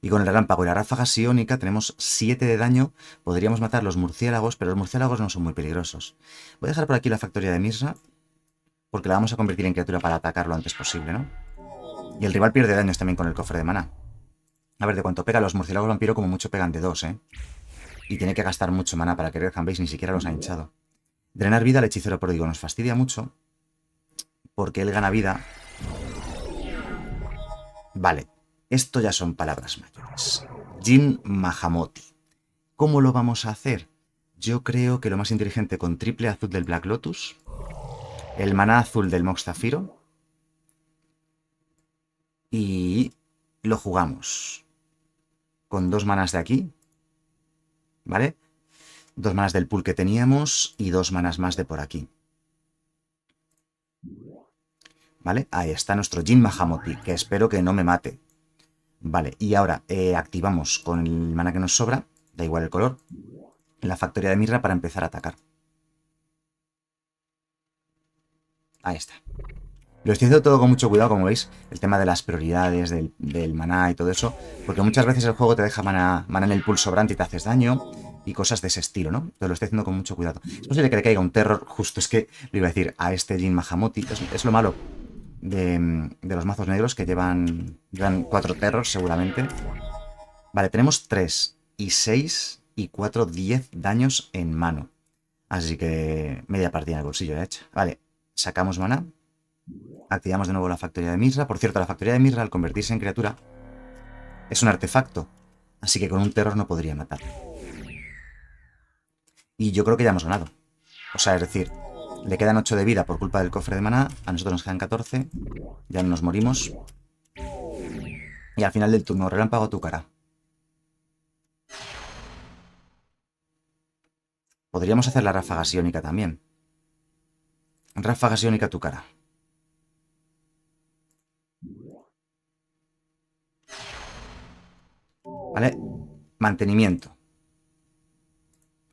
Y con el relámpago y la ráfaga psiónica tenemos 7 de daño. Podríamos matar los murciélagos, pero los murciélagos no son muy peligrosos. Voy a dejar por aquí la factoría de misra porque la vamos a convertir en criatura para atacar lo antes posible, ¿no? Y el rival pierde daños también con el cofre de mana. A ver, de cuánto pega, los murciélagos vampiro como mucho pegan de 2, ¿eh? Y tiene que gastar mucho mana para que el veis, ni siquiera los ha hinchado. Drenar vida al hechicero prodigo nos fastidia mucho, porque él gana vida. Vale, esto ya son palabras mayores. Jin Mahamoti. ¿Cómo lo vamos a hacer? Yo creo que lo más inteligente con triple azul del Black Lotus, el maná azul del Mox Zafiro y lo jugamos con dos manas de aquí, ¿vale? Dos manas del pool que teníamos y dos manas más de por aquí. ¿vale? Ahí está nuestro Jin Mahamoti, que espero que no me mate. Vale, y ahora eh, activamos con el mana que nos sobra, da igual el color, la factoría de Mirra para empezar a atacar. Ahí está. Lo estoy haciendo todo con mucho cuidado, como veis, el tema de las prioridades, del, del maná y todo eso, porque muchas veces el juego te deja maná, en el pulso sobrante y te haces daño, y cosas de ese estilo, ¿no? Entonces lo estoy haciendo con mucho cuidado. Es posible que le caiga un terror, justo es que, lo iba a decir, a este Jin Mahamoti, es lo malo, de, los mazos negros que llevan, llevan cuatro terros, seguramente. Vale, tenemos 3 y 6 y 4, 10 daños en mano. Así que media partida en el bolsillo ya ¿eh? hecha. Vale, sacamos mana. Activamos de nuevo la factoría de Mirra. Por cierto, la factoría de Mirra al convertirse en criatura es un artefacto. Así que con un terror no podría matar. Y yo creo que ya hemos ganado. O sea, es decir, le quedan 8 de vida por culpa del cofre de maná. A nosotros nos quedan 14. Ya no nos morimos. Y al final del turno, relámpago tu cara. Podríamos hacer la ráfaga sionica también. Ráfaga a tu cara. ¿Vale? Mantenimiento.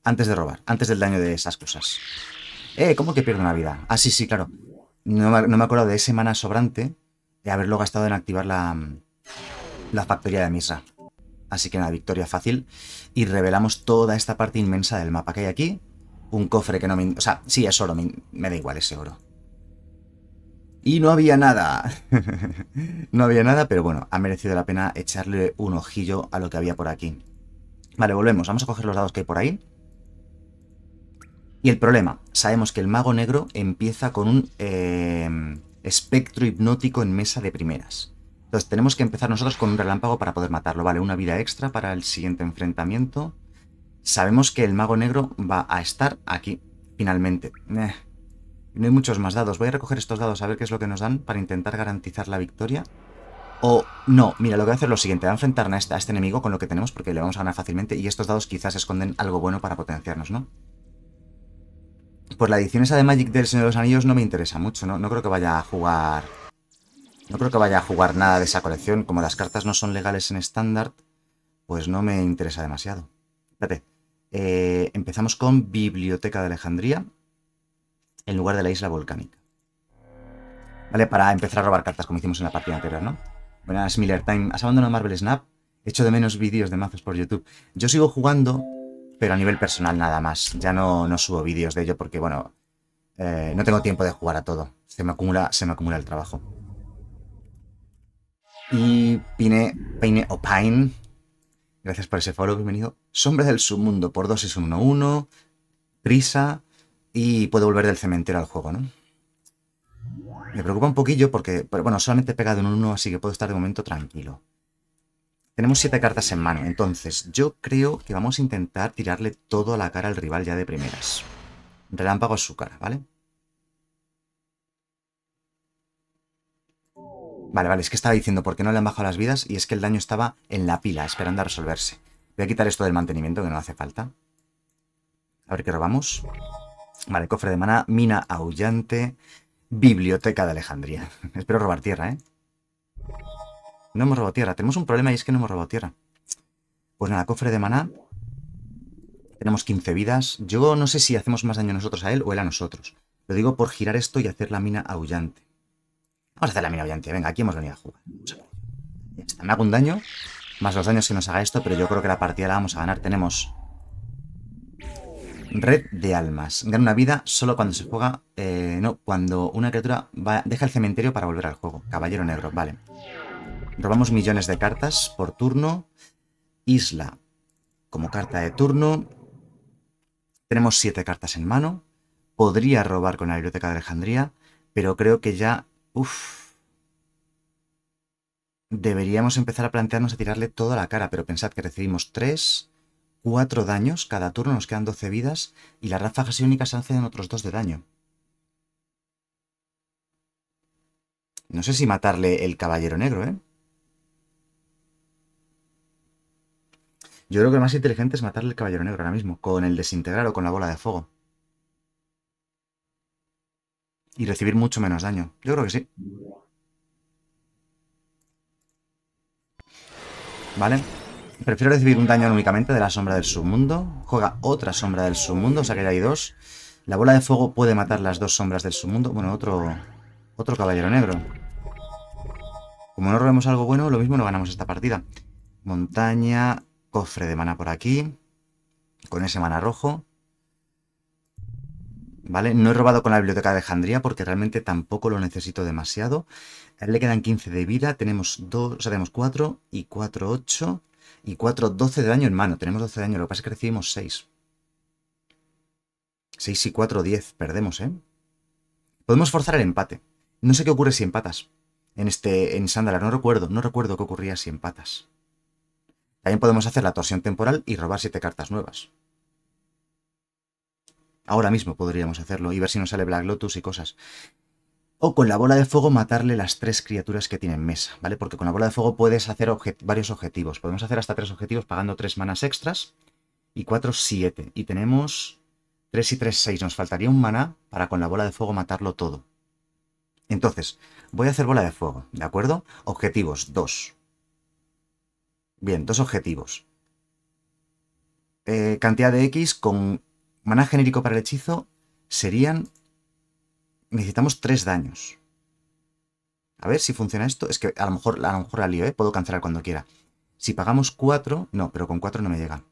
Antes de robar, antes del daño de esas cosas. Eh, ¿cómo que pierdo una vida? Ah, sí, sí, claro. No me, no acuerdo de ese mana sobrante de haberlo gastado en activar la, mm, la factoría de Misa. Así que nada, victoria fácil. Y revelamos toda esta parte inmensa del mapa que hay aquí. Un cofre que no me... O sea, sí, es oro, me da igual ese oro. Y no había nada. no había nada, pero bueno, ha merecido la pena echarle un ojillo a lo que había por aquí. Vale, volvemos. Vamos a coger los dados que hay por ahí. Y el problema, sabemos que el mago negro empieza con un eh, espectro hipnótico en mesa de primeras. Entonces tenemos que empezar nosotros con un relámpago para poder matarlo. Vale, una vida extra para el siguiente enfrentamiento. Sabemos que el mago negro va a estar aquí, finalmente. Eh, no hay muchos más dados. Voy a recoger estos dados a ver qué es lo que nos dan para intentar garantizar la victoria. O no, mira, lo que voy a hacer es lo siguiente. Voy a enfrentar este, a este enemigo con lo que tenemos porque le vamos a ganar fácilmente y estos dados quizás esconden algo bueno para potenciarnos, ¿no? Pues la edición esa de Magic del Señor de los Anillos no me interesa mucho, ¿no? No creo que vaya a jugar... No creo que vaya a jugar nada de esa colección. Como las cartas no son legales en estándar, pues no me interesa demasiado. Espérate. Eh, empezamos con Biblioteca de Alejandría, en lugar de la isla volcánica. ¿Vale? Para empezar a robar cartas, como hicimos en la partida anterior, ¿no? Buenas, Miller Time. ¿Has abandonado Marvel Snap? hecho de menos vídeos de mazos por YouTube. Yo sigo jugando, pero a nivel personal nada más. Ya no, subo vídeos de ello porque, bueno, eh, no tengo tiempo de jugar a todo. Se me acumula, se me acumula el trabajo. Y Pine, Pine o Pine, gracias por ese follow, bienvenido. Sombra del submundo por 2 es 1-1, prisa y puedo volver del cementerio al juego, ¿no? Me preocupa un poquillo porque, bueno, solamente he pegado en un 1, así que puedo estar de momento tranquilo. Tenemos siete cartas en mano, entonces yo creo que vamos a intentar tirarle todo a la cara al rival ya de primeras. Relámpago a su cara, ¿vale? Vale, vale, es que estaba diciendo por qué no le han bajado las vidas y es que el daño estaba en la pila, esperando a resolverse. Voy a quitar esto del mantenimiento, que no hace falta. A ver qué robamos. Vale, cofre de mana, mina aullante, biblioteca de Alejandría. Espero robar tierra, ¿eh? No hemos robado tierra. Tenemos un problema y es que no hemos robado tierra. Pues nada, cofre de maná. Tenemos 15 vidas. Yo no sé si hacemos más daño nosotros a él o él a nosotros. Lo digo por girar esto y hacer la mina aullante. Vamos a hacer la mina aullante. Venga, aquí hemos venido a jugar. está, me hago un daño. Más los daños que nos haga esto, pero yo creo que la partida la vamos a ganar. Tenemos Red de almas. Gana una vida solo cuando se juega... Eh, no, cuando una criatura deja el cementerio para volver al juego. Caballero negro, vale. Robamos millones de cartas por turno. Isla como carta de turno. Tenemos siete cartas en mano. Podría robar con la Biblioteca de Alejandría, pero creo que ya... Uf, deberíamos empezar a plantearnos a tirarle toda la cara, pero pensad que recibimos tres, cuatro daños, cada turno nos quedan 12 vidas y las ráfagas iónicas hacen otros dos de daño. No sé si matarle el caballero negro, ¿eh? Yo creo que lo más inteligente es matarle al caballero negro ahora mismo, con el desintegrar o con la bola de fuego. Y recibir mucho menos daño. Yo creo que sí. Vale. Prefiero recibir un daño únicamente de la sombra del submundo. Juega otra sombra del submundo, o sea que ya hay dos. La bola de fuego puede matar las dos sombras del submundo. Bueno, otro, otro caballero negro. Como no robemos algo bueno, lo mismo no ganamos esta partida. Montaña, Cofre de mana por aquí. Con ese mana rojo. ¿Vale? No he robado con la biblioteca de Alejandría porque realmente tampoco lo necesito demasiado. A él le quedan 15 de vida. Tenemos 2, o sea, tenemos 4 y 4, 8 y 4, 12 de daño en mano. Tenemos 12 de daño, lo que pasa es que recibimos 6. 6 y 4, 10. Perdemos, ¿eh? Podemos forzar el empate. No sé qué ocurre si empatas. En este, en Sandalar, no recuerdo, no recuerdo qué ocurría si empatas. También podemos hacer la torsión temporal y robar siete cartas nuevas. Ahora mismo podríamos hacerlo y ver si nos sale Black Lotus y cosas. O con la bola de fuego matarle las tres criaturas que tienen mesa, ¿vale? Porque con la bola de fuego puedes hacer varios objetivos. Podemos hacer hasta tres objetivos pagando tres manas extras y cuatro, siete. Y tenemos 3 y tres seis. Nos faltaría un maná para con la bola de fuego matarlo todo. Entonces, voy a hacer bola de fuego, ¿de acuerdo? Objetivos, 2. Bien, dos objetivos. Eh, cantidad de X con maná genérico para el hechizo serían... Necesitamos tres daños. A ver si funciona esto. Es que a lo mejor, a mejor la lío, ¿eh? Puedo cancelar cuando quiera. Si pagamos cuatro... No, pero con cuatro no me llega.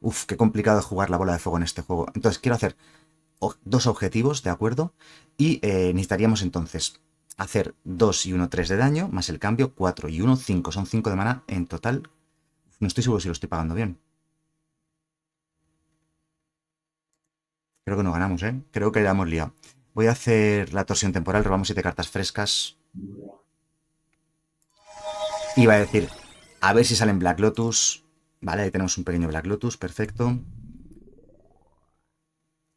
Uf, qué complicado jugar la bola de fuego en este juego. Entonces quiero hacer dos objetivos, ¿de acuerdo? Y eh, necesitaríamos entonces hacer 2 y 1, 3 de daño, más el cambio 4 y 1, 5. Son 5 de mana en total. No estoy seguro si lo estoy pagando bien. Creo que no ganamos, ¿eh? Creo que le damos liado. Voy a hacer la torsión temporal, robamos 7 cartas frescas. Y va a decir, a ver si salen Black Lotus. Vale, ahí tenemos un pequeño Black Lotus, perfecto.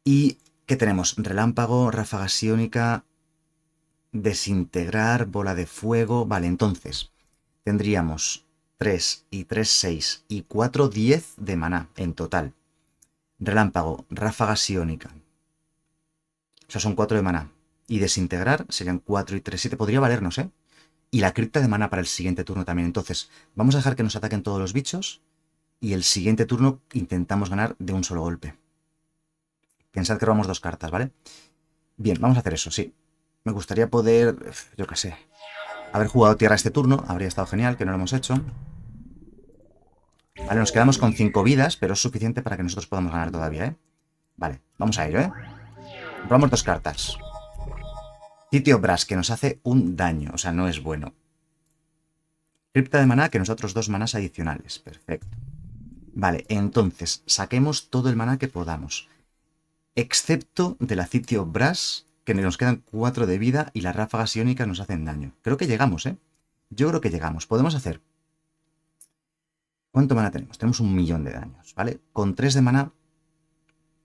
Y, ¿qué tenemos? Relámpago, ráfaga siónica, desintegrar bola de fuego. Vale, entonces tendríamos 3 y 3, 6 y 4, 10 de maná en total. Relámpago, ráfaga siónica. O sea, son 4 de maná. Y desintegrar serían 4 y 3, 7. Podría valernos, ¿eh? Y la cripta de maná para el siguiente turno también. Entonces, vamos a dejar que nos ataquen todos los bichos. Y el siguiente turno intentamos ganar de un solo golpe. Pensad que robamos dos cartas, ¿vale? Bien, vamos a hacer eso, sí. Me gustaría poder, yo qué sé, haber jugado tierra este turno. Habría estado genial, que no lo hemos hecho. Vale, nos quedamos con 5 vidas, pero es suficiente para que nosotros podamos ganar todavía, ¿eh? Vale, vamos a ello, ¿eh? Compramos dos cartas. Sitio Brass, que nos hace un daño, o sea, no es bueno. Cripta de maná, que nosotros dos manás adicionales, perfecto. Vale, entonces, saquemos todo el maná que podamos. Excepto de la Citio Brass, que nos quedan cuatro de vida y las ráfagas iónicas nos hacen daño. Creo que llegamos, ¿eh? Yo creo que llegamos. Podemos hacer... ¿Cuánto mana tenemos? Tenemos un millón de daños, ¿vale? Con tres de mana,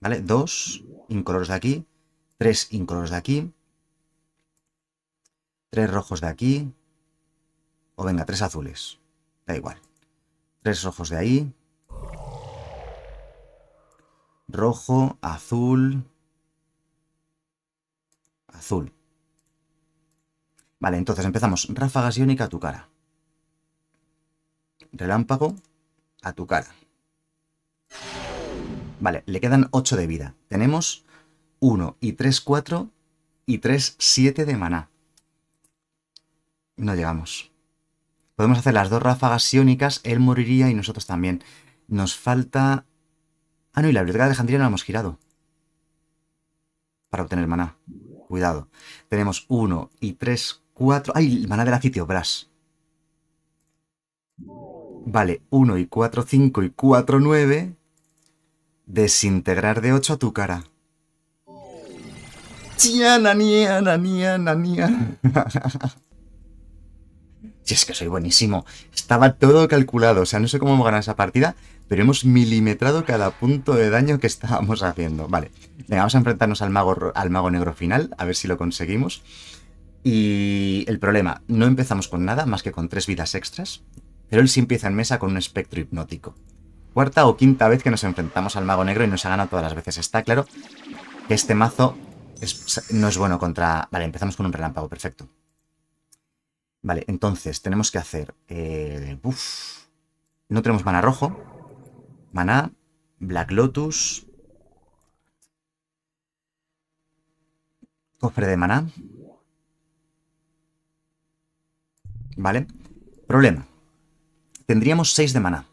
¿vale? dos incoloros de aquí, tres incoloros de aquí, tres rojos de aquí, o venga, tres azules, da igual. tres rojos de ahí, rojo, azul, azul. Vale, entonces empezamos. ráfagas iónica a tu cara. Relámpago a tu cara. Vale, le quedan 8 de vida. Tenemos 1 y 3, 4 y 3, 7 de maná. No llegamos. Podemos hacer las dos ráfagas iónicas, él moriría y nosotros también. Nos falta... Ah, no, y la biblioteca de Alejandría no la hemos girado. Para obtener maná. Cuidado. Tenemos 1 y 3, 4. ¡Ay! El maná de la Brass. Vale, 1 y 4, 5 y 4, 9. Desintegrar de 8 a tu cara. Chiana, si es que soy buenísimo. Estaba todo calculado. O sea, no sé cómo hemos ganado esa partida, pero hemos milimetrado cada punto de daño que estábamos haciendo. Vale, Venga, vamos a enfrentarnos al mago, al mago negro final, a ver si lo conseguimos. Y el problema, no empezamos con nada más que con tres vidas extras, pero él sí empieza en mesa con un espectro hipnótico. Cuarta o quinta vez que nos enfrentamos al mago negro y nos ha ganado todas las veces. Está claro que este mazo no es bueno contra... Vale, empezamos con un relámpago, perfecto. Vale, entonces tenemos que hacer... Eh, no tenemos mana rojo, Maná, Black Lotus, cofre de maná. ¿Vale? Problema. Tendríamos 6 de maná.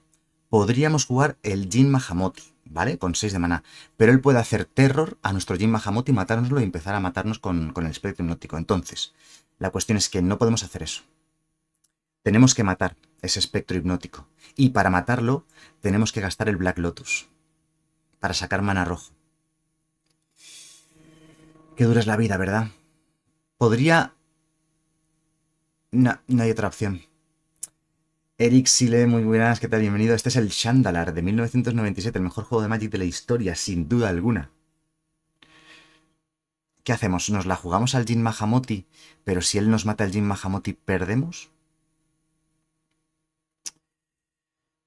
Podríamos jugar el Jin Mahamoti, ¿vale? Con 6 de maná. Pero él puede hacer terror a nuestro Jin Mahamoti, matárnoslo y empezar a matarnos con, con el espectro hipnótico. Entonces, la cuestión es que no podemos hacer eso. Tenemos que matar ese espectro hipnótico. Y para matarlo, tenemos que gastar el Black Lotus. Para sacar mana rojo. Qué dura es la vida, ¿verdad? Podría... No, no hay otra opción. Eric Sile, muy buenas, ¿qué tal? Bienvenido. Este es el Shandalar de 1997, el mejor juego de Magic de la historia, sin duda alguna. ¿Qué hacemos? ¿Nos la jugamos al Jin Mahamoti? Pero si él nos mata al Jin Mahamoti, ¿perdemos?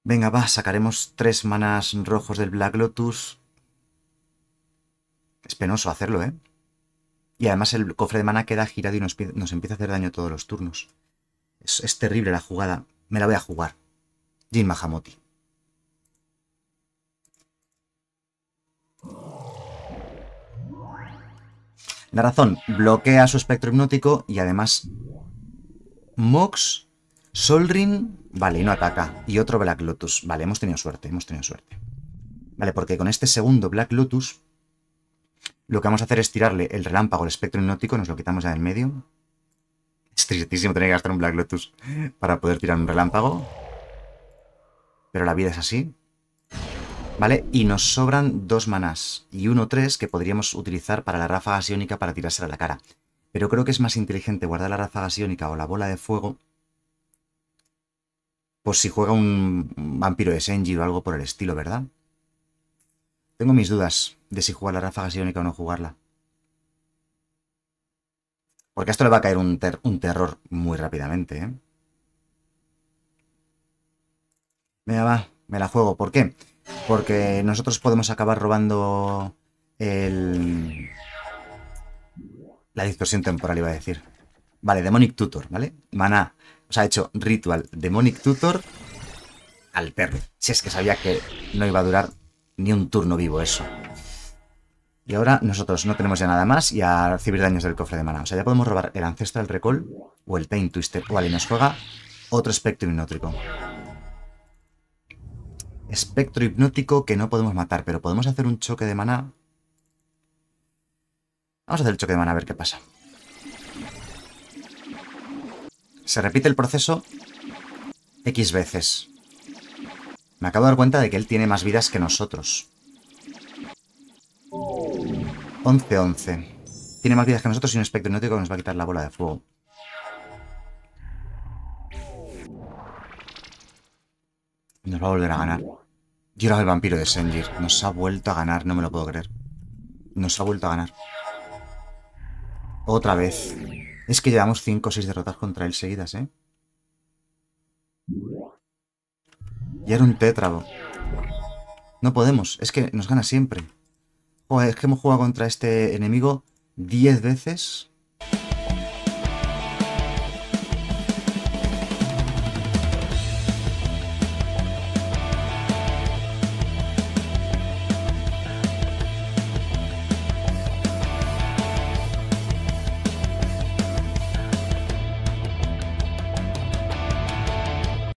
Venga, va, sacaremos tres manas rojos del Black Lotus. Es penoso hacerlo, ¿eh? Y además el cofre de mana queda girado y nos, empieza a hacer daño todos los turnos. Es, es, terrible la jugada. Me la voy a jugar. Jin Mahamoti. La razón, bloquea su espectro hipnótico y además Mox Solrin, vale, y no ataca. Y otro Black Lotus. Vale, hemos tenido suerte, hemos tenido suerte. Vale, porque con este segundo Black Lotus, lo que vamos a hacer es tirarle el relámpago, el espectro hipnótico, nos lo quitamos ya del medio. Es tristísimo tener que gastar un Black Lotus para poder tirar un relámpago. Pero la vida es así. ¿Vale? Y nos sobran dos manás y uno tres que podríamos utilizar para la ráfaga asiónica para tirársela a la cara. Pero creo que es más inteligente guardar la ráfaga asiónica o la bola de fuego pues si juega un vampiro de Senji o algo por el estilo, ¿verdad? Tengo mis dudas de si jugar la ráfaga siónica o no jugarla. Porque a esto le va a caer un, un terror muy rápidamente, ¿eh? Venga, va, me la juego. ¿Por qué? Porque nosotros podemos acabar robando el... La distorsión temporal, iba a decir. Vale, Demonic Tutor, ¿vale? Maná ha hecho Ritual Demonic Tutor al perro. Si es que sabía que no iba a durar ni un turno vivo eso. Y ahora nosotros no tenemos ya nada más y a recibir daños del cofre de mana. O sea, ya podemos robar el Ancestral Recall o el Time Twister. alguien nos juega otro espectro hipnótico. Espectro hipnótico que no podemos matar, pero podemos hacer un choque de mana. Vamos a hacer el choque de mana a ver qué pasa. Se repite el proceso X veces. Me acabo de dar cuenta de que él tiene más vidas que nosotros. 11-11. Tiene más vidas que nosotros y un espectro inútil que nos va a quitar la bola de fuego. Nos va a volver a ganar. Y ahora el vampiro de Sengir Nos ha vuelto a ganar, no me lo puedo creer. Nos ha vuelto a ganar. Otra vez. Es que llevamos 5 o 6 derrotas contra él seguidas, ¿eh? Y era un tétrabo. No podemos, es que nos gana siempre. O es que hemos jugado contra este enemigo 10 veces